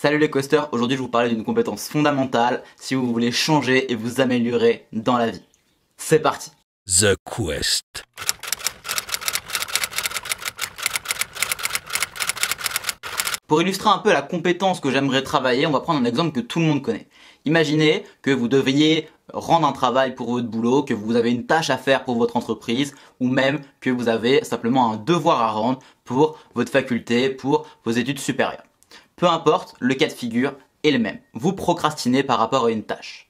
Salut les coasters, aujourd'hui je vous parler d'une compétence fondamentale si vous voulez changer et vous améliorer dans la vie. C'est parti The Quest Pour illustrer un peu la compétence que j'aimerais travailler, on va prendre un exemple que tout le monde connaît. Imaginez que vous deviez rendre un travail pour votre boulot, que vous avez une tâche à faire pour votre entreprise, ou même que vous avez simplement un devoir à rendre pour votre faculté, pour vos études supérieures. Peu importe, le cas de figure est le même. Vous procrastinez par rapport à une tâche.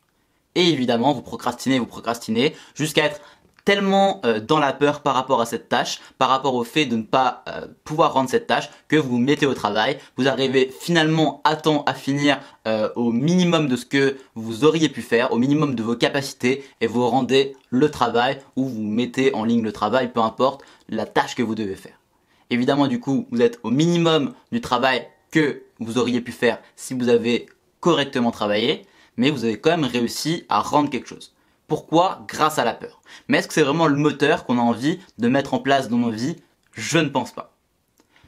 Et évidemment, vous procrastinez, vous procrastinez, jusqu'à être tellement euh, dans la peur par rapport à cette tâche, par rapport au fait de ne pas euh, pouvoir rendre cette tâche, que vous vous mettez au travail, vous arrivez finalement à temps à finir euh, au minimum de ce que vous auriez pu faire, au minimum de vos capacités, et vous rendez le travail ou vous mettez en ligne le travail, peu importe la tâche que vous devez faire. Évidemment, du coup, vous êtes au minimum du travail que vous auriez pu faire si vous avez correctement travaillé, mais vous avez quand même réussi à rendre quelque chose. Pourquoi Grâce à la peur. Mais est-ce que c'est vraiment le moteur qu'on a envie de mettre en place dans nos vies Je ne pense pas.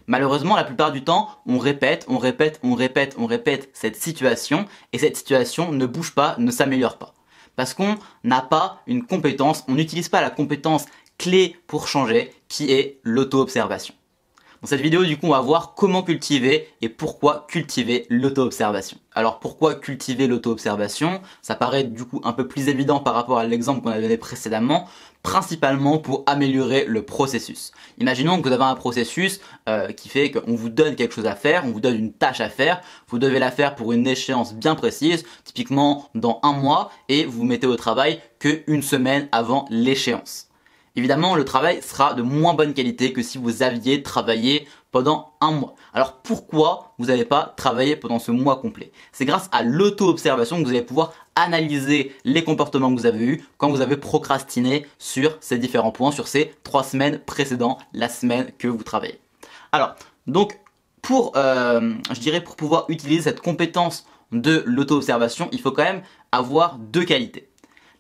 Malheureusement, la plupart du temps, on répète, on répète, on répète, on répète cette situation, et cette situation ne bouge pas, ne s'améliore pas. Parce qu'on n'a pas une compétence, on n'utilise pas la compétence clé pour changer, qui est l'auto-observation. Dans cette vidéo, du coup, on va voir comment cultiver et pourquoi cultiver l'auto-observation. Alors pourquoi cultiver l'auto-observation Ça paraît du coup un peu plus évident par rapport à l'exemple qu'on a donné précédemment, principalement pour améliorer le processus. Imaginons que vous avez un processus euh, qui fait qu'on vous donne quelque chose à faire, on vous donne une tâche à faire, vous devez la faire pour une échéance bien précise, typiquement dans un mois, et vous, vous mettez au travail qu'une semaine avant l'échéance. Évidemment, le travail sera de moins bonne qualité que si vous aviez travaillé pendant un mois. Alors pourquoi vous n'avez pas travaillé pendant ce mois complet C'est grâce à l'auto-observation que vous allez pouvoir analyser les comportements que vous avez eus quand vous avez procrastiné sur ces différents points, sur ces trois semaines précédentes, la semaine que vous travaillez. Alors, donc pour, euh, je dirais, pour pouvoir utiliser cette compétence de l'auto-observation, il faut quand même avoir deux qualités.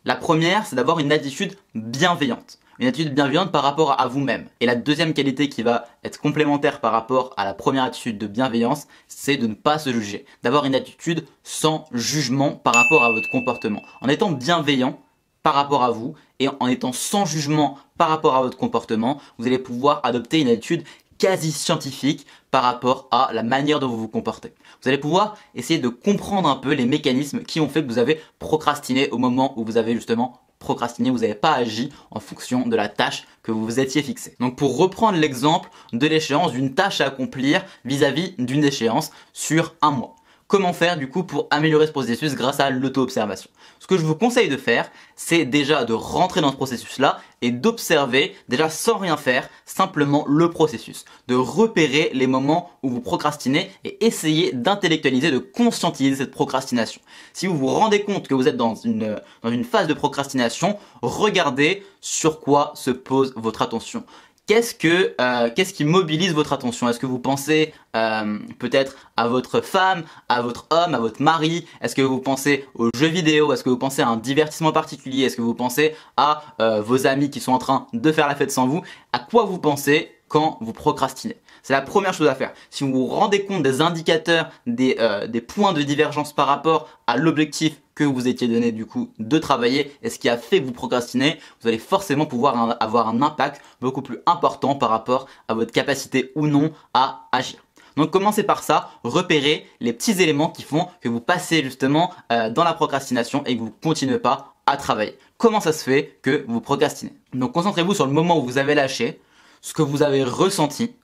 La première, c'est d'avoir une attitude bienveillante une attitude bienveillante par rapport à vous-même. Et la deuxième qualité qui va être complémentaire par rapport à la première attitude de bienveillance, c'est de ne pas se juger, d'avoir une attitude sans jugement par rapport à votre comportement. En étant bienveillant, par rapport à vous et en étant sans jugement par rapport à votre comportement, vous allez pouvoir adopter une attitude quasi scientifique par rapport à la manière dont vous vous comportez. Vous allez pouvoir essayer de comprendre un peu les mécanismes qui ont fait que vous avez procrastiné au moment où vous avez justement procrastiner, vous n'avez pas agi en fonction de la tâche que vous vous étiez fixée. Donc pour reprendre l'exemple de l'échéance d'une tâche à accomplir vis-à-vis d'une échéance sur un mois comment faire du coup pour améliorer ce processus grâce à l'auto-observation. Ce que je vous conseille de faire, c'est déjà de rentrer dans ce processus-là et d'observer, déjà sans rien faire, simplement le processus. De repérer les moments où vous procrastinez et essayer d'intellectualiser, de conscientiser cette procrastination. Si vous vous rendez compte que vous êtes dans une, dans une phase de procrastination, regardez sur quoi se pose votre attention qu'est-ce que euh, qui mobilise votre attention Est-ce que vous pensez euh, peut-être à votre femme, à votre homme, à votre mari Est-ce que vous pensez aux jeux vidéo Est-ce que vous pensez à un divertissement particulier Est-ce que vous pensez à euh, vos amis qui sont en train de faire la fête sans vous À quoi vous pensez quand vous procrastinez c'est la première chose à faire. Si vous vous rendez compte des indicateurs, euh, des, points de divergence par rapport à l'objectif que vous étiez donné du coup de travailler et ce qui a fait vous procrastiner, vous allez forcément pouvoir avoir un impact beaucoup plus important par rapport à votre capacité ou non à agir. Donc commencez par ça, repérez les petits éléments qui font que vous passez justement euh, dans la procrastination et que vous ne continuez pas à travailler. Comment ça se fait que vous procrastinez Donc concentrez-vous sur le moment où vous avez lâché, ce que vous avez ressenti,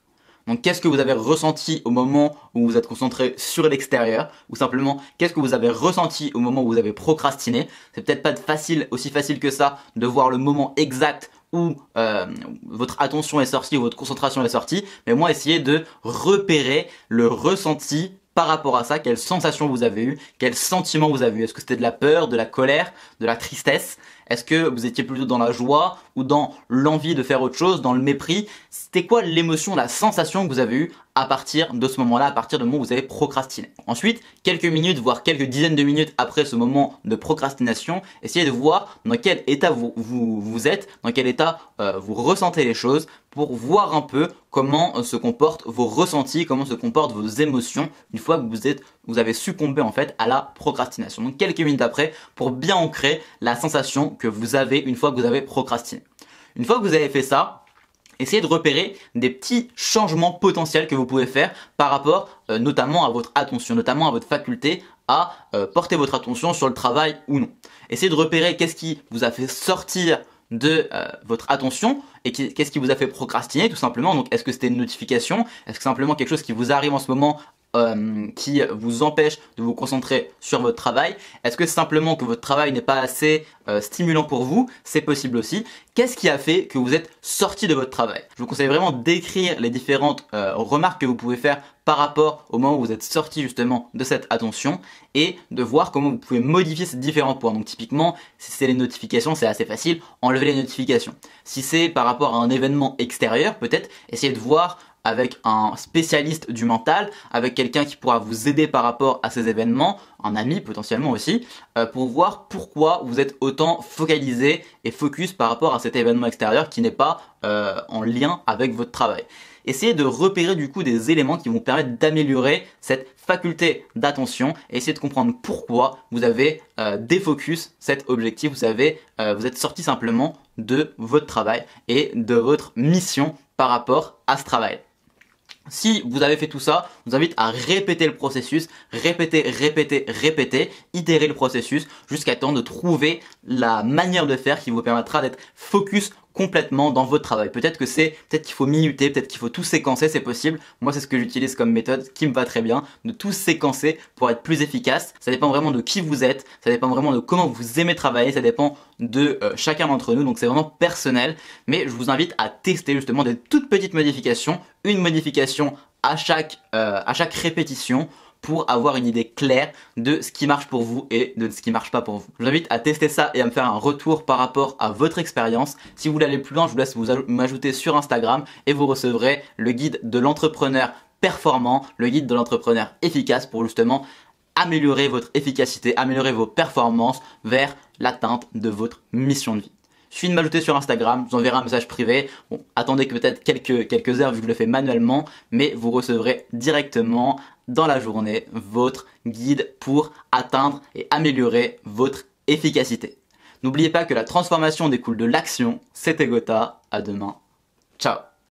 donc qu'est-ce que vous avez ressenti au moment où vous êtes concentré sur l'extérieur ou simplement qu'est-ce que vous avez ressenti au moment où vous avez procrastiné C'est peut-être pas facile, aussi facile que ça de voir le moment exact où euh, votre attention est sortie ou votre concentration est sortie, mais moi essayez de repérer le ressenti par rapport à ça, quelle sensation vous avez eu, Quel sentiment vous avez eu. Est-ce que c'était de la peur, de la colère, de la tristesse Est-ce que vous étiez plutôt dans la joie ou dans l'envie de faire autre chose, dans le mépris C'était quoi l'émotion, la sensation que vous avez eue à partir de ce moment-là, à partir du moment où vous avez procrastiné. Ensuite, quelques minutes, voire quelques dizaines de minutes après ce moment de procrastination, essayez de voir dans quel état vous, vous, êtes, dans quel état euh, vous ressentez les choses, pour voir un peu comment euh, se comportent vos ressentis, comment se comportent vos émotions une fois que vous, avez succombé en fait à la procrastination. Donc quelques minutes après pour bien ancrer la sensation que vous avez une fois que vous avez procrastiné. Une fois que vous avez fait ça, essayez de repérer des petits changements potentiels que vous pouvez faire par rapport euh, notamment à votre attention, notamment à votre faculté à euh, porter votre attention sur le travail ou non. Essayez de repérer qu'est-ce qui vous a fait sortir de euh, votre attention et qu'est-ce qui vous a fait procrastiner tout simplement. Donc est-ce que c'était une notification Est-ce que simplement quelque chose qui vous arrive en ce moment euh, qui vous empêche de vous concentrer sur votre travail Est-ce que simplement que votre travail n'est pas assez euh, stimulant pour vous C'est possible aussi. Qu'est-ce qui a fait que vous êtes sorti de votre travail Je vous conseille vraiment d'écrire les différentes euh, remarques que vous pouvez faire par rapport au moment où vous êtes sorti justement de cette attention et de voir comment vous pouvez modifier ces différents points. Donc typiquement, si c'est les notifications, c'est assez facile, enlever les notifications. Si c'est par rapport à un événement extérieur, peut-être essayer de voir avec un spécialiste du mental, avec quelqu'un qui pourra vous aider par rapport à ces événements, un ami potentiellement aussi, euh, pour voir pourquoi vous êtes autant focalisé et focus par rapport à cet événement extérieur qui n'est pas euh, en lien avec votre travail. Essayez de repérer du coup des éléments qui vont permettre d'améliorer cette faculté d'attention et essayez de comprendre pourquoi vous avez euh, défocus cet objectif, vous avez vous êtes sorti simplement de votre travail et de votre mission par rapport à ce travail. Si vous avez fait tout ça, je vous invite à répéter le processus, répéter, répéter, répéter, itérer le processus jusqu'à temps de trouver la manière de faire qui vous permettra d'être focus complètement dans votre travail. Peut-être que c'est, peut-être qu'il faut minuter, peut-être qu'il faut tout séquencer, c'est possible. Moi, c'est ce que j'utilise comme méthode qui me va très bien, de tout séquencer pour être plus efficace. Ça dépend vraiment de qui vous êtes, ça dépend vraiment de comment vous aimez travailler, ça dépend de euh, chacun d'entre nous, donc c'est vraiment personnel. Mais je vous invite à tester justement des toutes petites modifications, une modification à chaque, euh, à chaque répétition pour avoir une idée claire de ce qui marche pour vous et de ce qui marche pas pour vous. Je vous invite à tester ça et à me faire un retour par rapport à votre expérience. Si vous voulez aller plus loin, je vous laisse vous m'ajouter sur Instagram et vous recevrez le guide de l'entrepreneur performant, le guide de l'entrepreneur efficace pour justement améliorer votre efficacité, améliorer vos performances vers l'atteinte de votre mission de vie je suis de m'ajouter sur Instagram, vous enverrai un message privé. Bon, attendez que peut-être quelques, quelques heures vu que je le fais manuellement, mais vous recevrez directement dans la journée votre guide pour atteindre et améliorer votre efficacité. N'oubliez pas que la transformation découle de l'action. C'était Gotha. À demain. Ciao